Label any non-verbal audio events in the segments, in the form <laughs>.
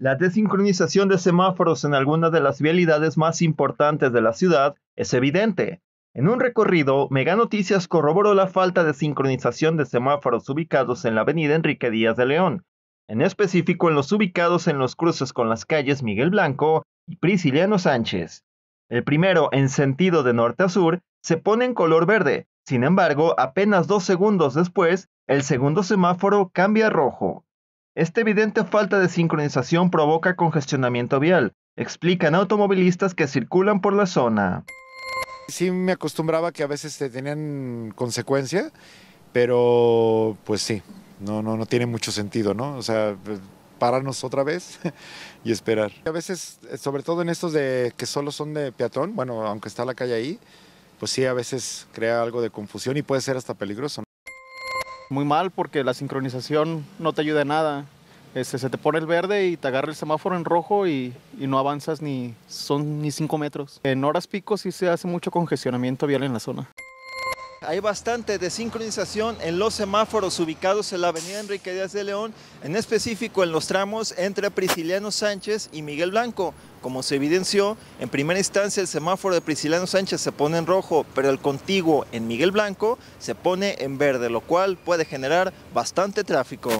La desincronización de semáforos en algunas de las vialidades más importantes de la ciudad es evidente. En un recorrido, Meganoticias Noticias corroboró la falta de sincronización de semáforos ubicados en la avenida Enrique Díaz de León, en específico en los ubicados en los cruces con las calles Miguel Blanco y Prisciliano Sánchez. El primero, en sentido de norte a sur, se pone en color verde, sin embargo, apenas dos segundos después, el segundo semáforo cambia a rojo. Esta evidente falta de sincronización provoca congestionamiento vial, explican automovilistas que circulan por la zona. Sí me acostumbraba que a veces tenían consecuencia, pero pues sí, no, no, no tiene mucho sentido, ¿no? O sea, pararnos otra vez <laughs> y esperar. A veces, sobre todo en estos de que solo son de peatón, bueno, aunque está la calle ahí, pues sí, a veces crea algo de confusión y puede ser hasta peligroso muy mal porque la sincronización no te ayuda en nada. Este, se te pone el verde y te agarra el semáforo en rojo y, y no avanzas ni son ni 5 metros. En horas pico sí se hace mucho congestionamiento vial en la zona. Hay bastante desincronización en los semáforos ubicados en la avenida Enrique Díaz de León, en específico en los tramos entre Prisciliano Sánchez y Miguel Blanco. Como se evidenció, en primera instancia el semáforo de Prisciliano Sánchez se pone en rojo, pero el contiguo en Miguel Blanco se pone en verde, lo cual puede generar bastante tráfico.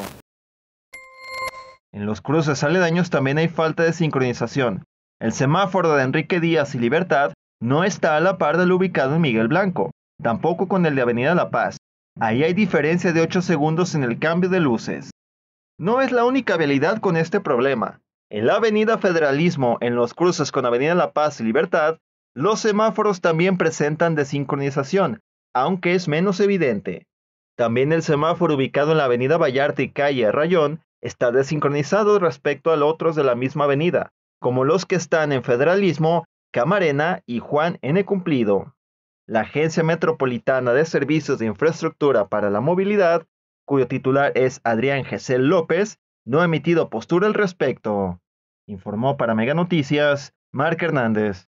En los cruces aledaños también hay falta de sincronización. El semáforo de Enrique Díaz y Libertad no está a la par del ubicado en Miguel Blanco, tampoco con el de Avenida La Paz. Ahí hay diferencia de 8 segundos en el cambio de luces. No es la única habilidad con este problema. En la Avenida Federalismo, en los cruces con Avenida La Paz y Libertad, los semáforos también presentan desincronización, aunque es menos evidente. También el semáforo ubicado en la Avenida Vallarta y Calle Rayón está desincronizado respecto a los otros de la misma avenida, como los que están en Federalismo, Camarena y Juan N. Cumplido la Agencia Metropolitana de Servicios de Infraestructura para la Movilidad, cuyo titular es Adrián Gesell López, no ha emitido postura al respecto, informó para Mega Noticias Marc Hernández.